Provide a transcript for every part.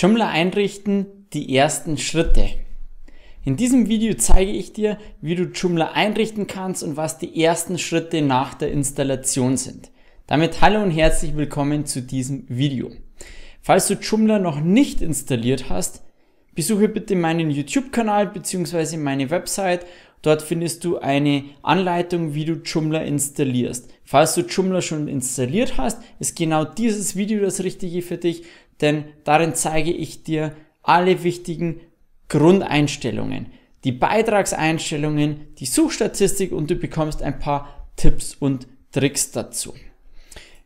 Joomla einrichten, die ersten Schritte. In diesem Video zeige ich dir, wie du Joomla einrichten kannst und was die ersten Schritte nach der Installation sind. Damit hallo und herzlich willkommen zu diesem Video. Falls du Joomla noch nicht installiert hast, besuche bitte meinen YouTube-Kanal bzw. meine Website. Dort findest du eine Anleitung, wie du Joomla installierst. Falls du Joomla schon installiert hast, ist genau dieses Video das Richtige für dich denn darin zeige ich dir alle wichtigen Grundeinstellungen, die Beitragseinstellungen, die Suchstatistik und du bekommst ein paar Tipps und Tricks dazu.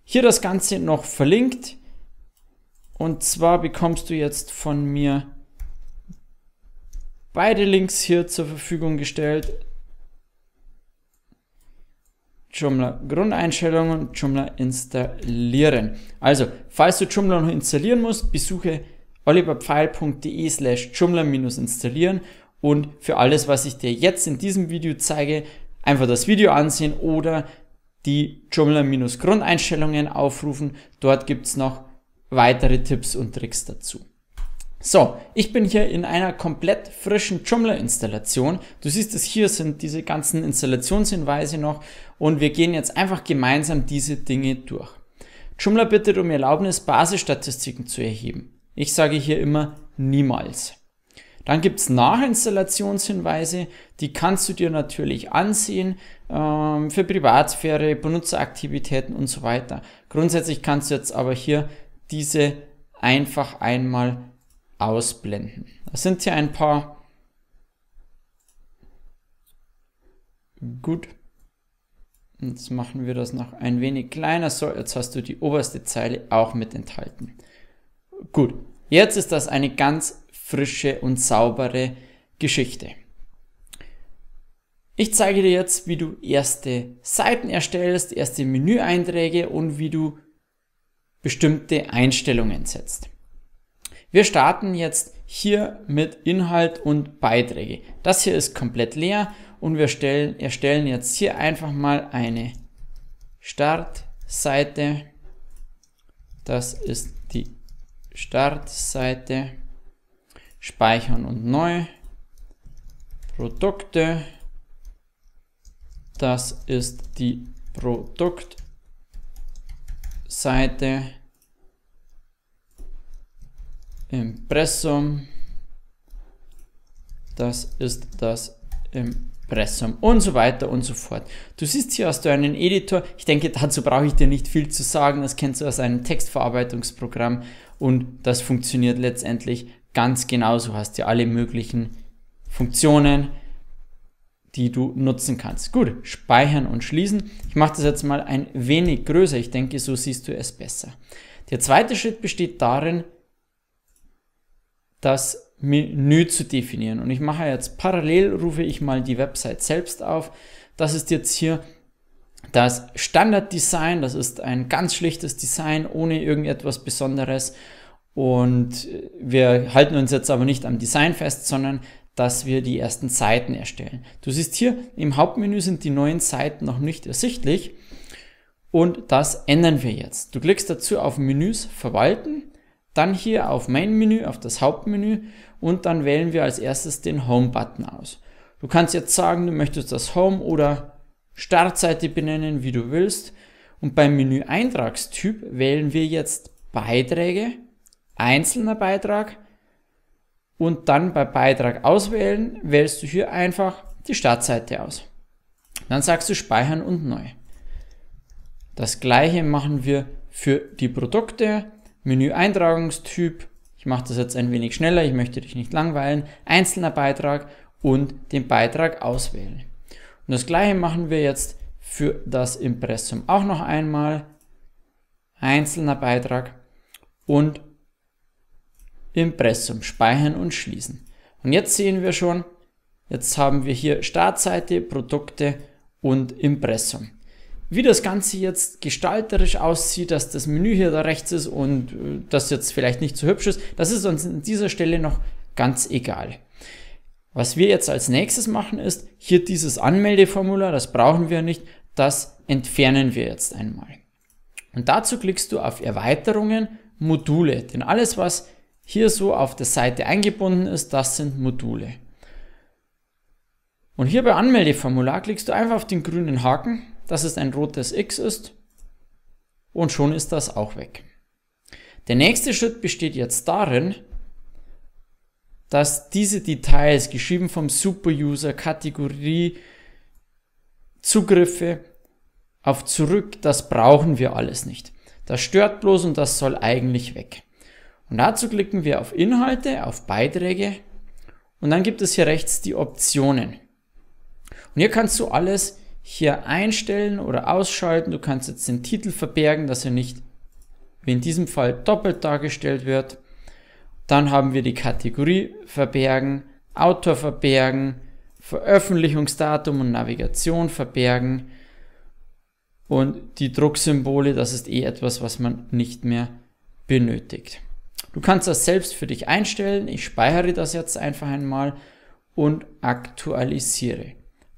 Hier das Ganze noch verlinkt und zwar bekommst du jetzt von mir beide Links hier zur Verfügung gestellt. Joomla Grundeinstellungen, Joomla installieren. Also, falls du Joomla noch installieren musst, besuche oliverpfeil.de slash joomla-installieren und für alles, was ich dir jetzt in diesem Video zeige, einfach das Video ansehen oder die Joomla-Grundeinstellungen aufrufen. Dort gibt's noch weitere Tipps und Tricks dazu. So, ich bin hier in einer komplett frischen Joomla-Installation. Du siehst es, hier sind diese ganzen Installationshinweise noch und wir gehen jetzt einfach gemeinsam diese Dinge durch. Joomla bittet um Erlaubnis, Basisstatistiken zu erheben. Ich sage hier immer niemals. Dann gibt's Nachinstallationshinweise, die kannst du dir natürlich ansehen ähm, für Privatsphäre, Benutzeraktivitäten und so weiter. Grundsätzlich kannst du jetzt aber hier diese einfach einmal ausblenden. Das sind hier ein paar Gut. Jetzt machen wir das noch ein wenig kleiner. So, jetzt hast du die oberste Zeile auch mit enthalten. Gut. Jetzt ist das eine ganz frische und saubere Geschichte. Ich zeige dir jetzt, wie du erste Seiten erstellst, erste Menüeinträge und wie du bestimmte Einstellungen setzt. Wir starten jetzt hier mit Inhalt und Beiträge. Das hier ist komplett leer und wir stellen, erstellen jetzt hier einfach mal eine Startseite. Das ist die Startseite. Speichern und neu. Produkte. Das ist die Produktseite. Impressum. Das ist das Impressum und so weiter und so fort. Du siehst, hier hast du einen Editor. Ich denke, dazu brauche ich dir nicht viel zu sagen. Das kennst du aus einem Textverarbeitungsprogramm und das funktioniert letztendlich ganz genauso. Du hast ja alle möglichen Funktionen, die du nutzen kannst. Gut, speichern und schließen. Ich mache das jetzt mal ein wenig größer. Ich denke, so siehst du es besser. Der zweite Schritt besteht darin, das Menü zu definieren. Und ich mache jetzt parallel, rufe ich mal die Website selbst auf. Das ist jetzt hier das Standarddesign. Das ist ein ganz schlichtes Design ohne irgendetwas Besonderes. Und wir halten uns jetzt aber nicht am Design fest, sondern dass wir die ersten Seiten erstellen. Du siehst hier, im Hauptmenü sind die neuen Seiten noch nicht ersichtlich. Und das ändern wir jetzt. Du klickst dazu auf Menüs Verwalten dann hier auf Main Menü, auf das Hauptmenü und dann wählen wir als erstes den Home Button aus. Du kannst jetzt sagen, du möchtest das Home oder Startseite benennen, wie du willst. Und beim Menü Eintragstyp wählen wir jetzt Beiträge, einzelner Beitrag und dann bei Beitrag auswählen wählst du hier einfach die Startseite aus. Dann sagst du Speichern und Neu. Das gleiche machen wir für die Produkte, Menüeintragungstyp. Ich mache das jetzt ein wenig schneller, ich möchte dich nicht langweilen. Einzelner Beitrag und den Beitrag auswählen. Und das gleiche machen wir jetzt für das Impressum auch noch einmal. Einzelner Beitrag und Impressum speichern und schließen. Und jetzt sehen wir schon, jetzt haben wir hier Startseite, Produkte und Impressum wie das Ganze jetzt gestalterisch aussieht, dass das Menü hier da rechts ist und äh, das jetzt vielleicht nicht so hübsch ist, das ist uns an dieser Stelle noch ganz egal. Was wir jetzt als nächstes machen ist, hier dieses Anmeldeformular, das brauchen wir nicht, das entfernen wir jetzt einmal. Und dazu klickst du auf Erweiterungen, Module, denn alles was hier so auf der Seite eingebunden ist, das sind Module. Und hier bei Anmeldeformular klickst du einfach auf den grünen Haken dass es ein rotes X ist und schon ist das auch weg. Der nächste Schritt besteht jetzt darin, dass diese Details, geschrieben vom Superuser, Kategorie, Zugriffe auf zurück, das brauchen wir alles nicht. Das stört bloß und das soll eigentlich weg. Und dazu klicken wir auf Inhalte, auf Beiträge und dann gibt es hier rechts die Optionen. Und hier kannst du alles hier einstellen oder ausschalten. Du kannst jetzt den Titel verbergen, dass er nicht wie in diesem Fall doppelt dargestellt wird. Dann haben wir die Kategorie verbergen, Autor verbergen, Veröffentlichungsdatum und Navigation verbergen. Und die Drucksymbole, das ist eh etwas, was man nicht mehr benötigt. Du kannst das selbst für dich einstellen. Ich speichere das jetzt einfach einmal und aktualisiere.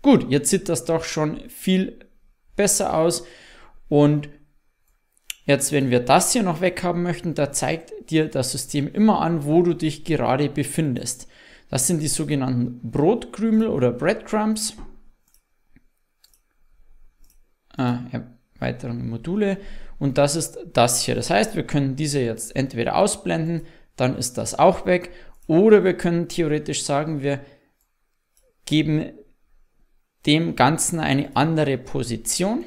Gut, jetzt sieht das doch schon viel besser aus und Jetzt, wenn wir das hier noch weghaben möchten, da zeigt dir das System immer an, wo du dich gerade befindest. Das sind die sogenannten Brotkrümel oder Breadcrumbs. Ah, Erweiterung Module. Und das ist das hier. Das heißt, wir können diese jetzt entweder ausblenden, dann ist das auch weg. Oder wir können theoretisch sagen, wir geben dem Ganzen eine andere Position.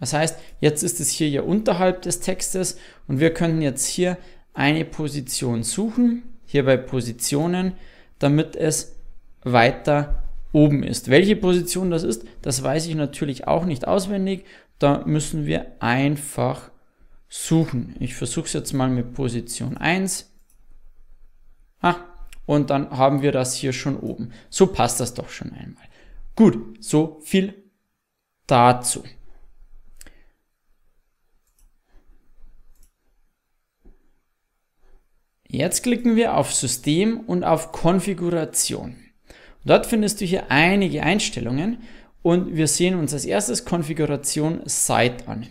Das heißt, jetzt ist es hier ja unterhalb des Textes und wir können jetzt hier eine Position suchen, hier bei Positionen, damit es weiter oben ist. Welche Position das ist, das weiß ich natürlich auch nicht auswendig. Da müssen wir einfach suchen. Ich versuche es jetzt mal mit Position 1. Ah, und dann haben wir das hier schon oben. So passt das doch schon einmal. Gut, so viel dazu. Jetzt klicken wir auf System und auf Konfiguration. dort findest du hier einige Einstellungen und wir sehen uns als erstes Konfiguration Site an.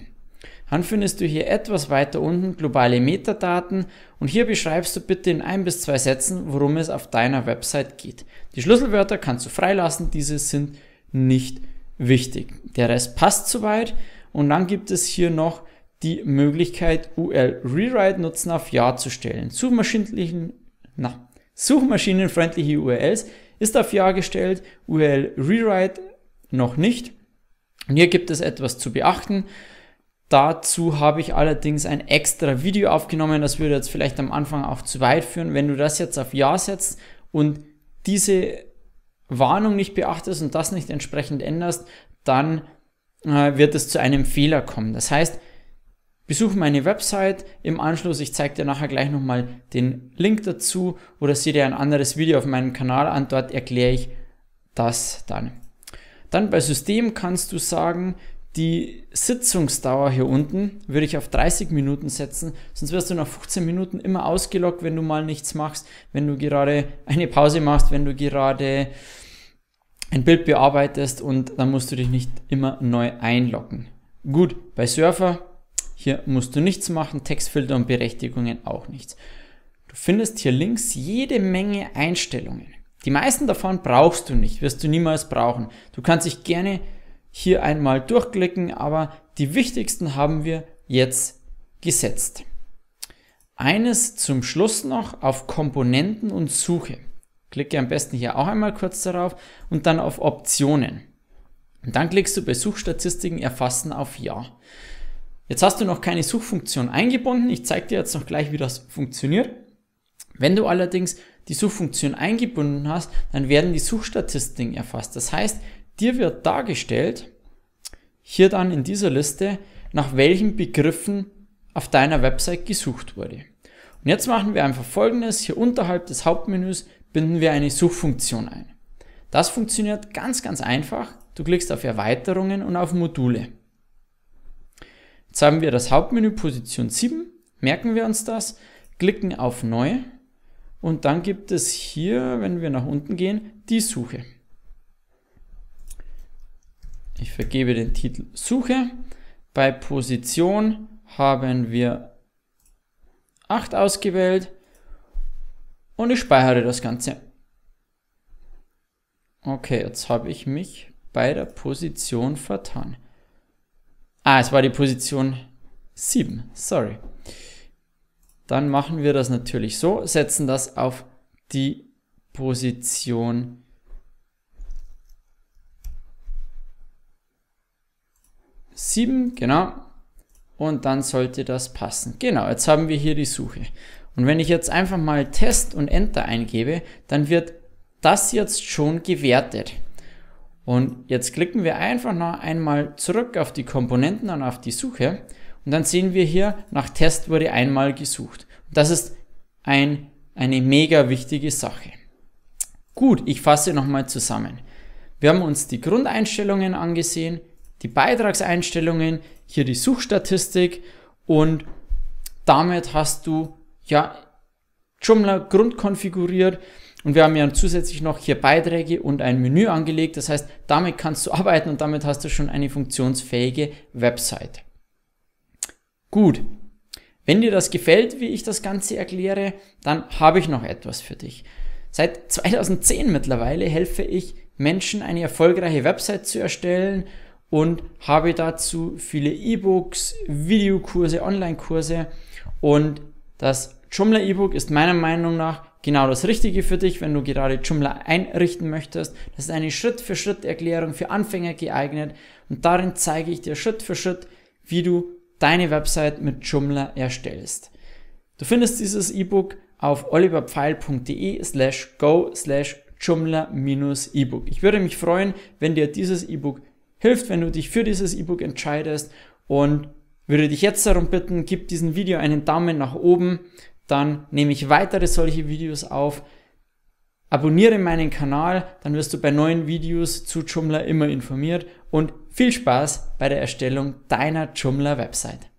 Dann findest du hier etwas weiter unten globale Metadaten und hier beschreibst du bitte in ein bis zwei Sätzen, worum es auf deiner Website geht. Die Schlüsselwörter kannst du freilassen, diese sind nicht wichtig. Der Rest passt soweit und dann gibt es hier noch die Möglichkeit, UL Rewrite Nutzen auf Ja zu stellen. Suchmaschinen, na, suchmaschinenfreundliche URLs ist auf Ja gestellt, UL Rewrite noch nicht. Und hier gibt es etwas zu beachten. Dazu habe ich allerdings ein extra Video aufgenommen, das würde jetzt vielleicht am Anfang auch zu weit führen. Wenn du das jetzt auf Ja setzt und diese Warnung nicht beachtest und das nicht entsprechend änderst, dann äh, wird es zu einem Fehler kommen. Das heißt, besuche meine Website im Anschluss. Ich zeige dir nachher gleich nochmal den Link dazu oder sieh dir ein anderes Video auf meinem Kanal an. Dort erkläre ich das dann. Dann bei System kannst du sagen, die Sitzungsdauer hier unten würde ich auf 30 Minuten setzen, sonst wirst du nach 15 Minuten immer ausgelockt, wenn du mal nichts machst, wenn du gerade eine Pause machst, wenn du gerade ein Bild bearbeitest und dann musst du dich nicht immer neu einloggen. Gut, bei Surfer, hier musst du nichts machen, Textfilter und Berechtigungen auch nichts. Du findest hier links jede Menge Einstellungen. Die meisten davon brauchst du nicht, wirst du niemals brauchen. Du kannst dich gerne hier einmal durchklicken, aber die wichtigsten haben wir jetzt gesetzt. Eines zum Schluss noch auf Komponenten und Suche. Klicke am besten hier auch einmal kurz darauf und dann auf Optionen. Und dann klickst du bei Suchstatistiken erfassen auf Ja. Jetzt hast du noch keine Suchfunktion eingebunden. Ich zeige dir jetzt noch gleich, wie das funktioniert. Wenn du allerdings die Suchfunktion eingebunden hast, dann werden die Suchstatistiken erfasst. Das heißt, Dir wird dargestellt, hier dann in dieser Liste, nach welchen Begriffen auf deiner Website gesucht wurde. Und jetzt machen wir einfach folgendes. Hier unterhalb des Hauptmenüs binden wir eine Suchfunktion ein. Das funktioniert ganz, ganz einfach. Du klickst auf Erweiterungen und auf Module. Jetzt haben wir das Hauptmenü Position 7. Merken wir uns das, klicken auf Neu und dann gibt es hier, wenn wir nach unten gehen, die Suche vergebe den Titel Suche. Bei Position haben wir 8 ausgewählt und ich speichere das Ganze. Okay, jetzt habe ich mich bei der Position vertan. Ah, es war die Position 7, sorry. Dann machen wir das natürlich so, setzen das auf die Position 7. 7, genau. Und dann sollte das passen. Genau, jetzt haben wir hier die Suche. Und wenn ich jetzt einfach mal Test und Enter eingebe, dann wird das jetzt schon gewertet. Und jetzt klicken wir einfach noch einmal zurück auf die Komponenten und auf die Suche. Und dann sehen wir hier, nach Test wurde einmal gesucht. Und das ist ein, eine mega wichtige Sache. Gut, ich fasse nochmal zusammen. Wir haben uns die Grundeinstellungen angesehen, die Beitragseinstellungen, hier die Suchstatistik und damit hast du ja Joomla grundkonfiguriert und wir haben ja zusätzlich noch hier Beiträge und ein Menü angelegt. Das heißt, damit kannst du arbeiten und damit hast du schon eine funktionsfähige Website. Gut. Wenn dir das gefällt, wie ich das Ganze erkläre, dann habe ich noch etwas für dich. Seit 2010 mittlerweile helfe ich Menschen, eine erfolgreiche Website zu erstellen und habe dazu viele E-Books, Videokurse, Online-Kurse und das Joomla E-Book ist meiner Meinung nach genau das Richtige für dich, wenn du gerade Joomla einrichten möchtest. Das ist eine Schritt-für-Schritt-Erklärung für Anfänger geeignet und darin zeige ich dir Schritt für Schritt, wie du deine Website mit Joomla erstellst. Du findest dieses E-Book auf oliverpfeil.de slash go slash Joomla-E-Book. Ich würde mich freuen, wenn dir dieses E-Book hilft, wenn du dich für dieses E-Book entscheidest und würde dich jetzt darum bitten, gib diesem Video einen Daumen nach oben, dann nehme ich weitere solche Videos auf. Abonniere meinen Kanal, dann wirst du bei neuen Videos zu Joomla immer informiert und viel Spaß bei der Erstellung deiner Joomla Website.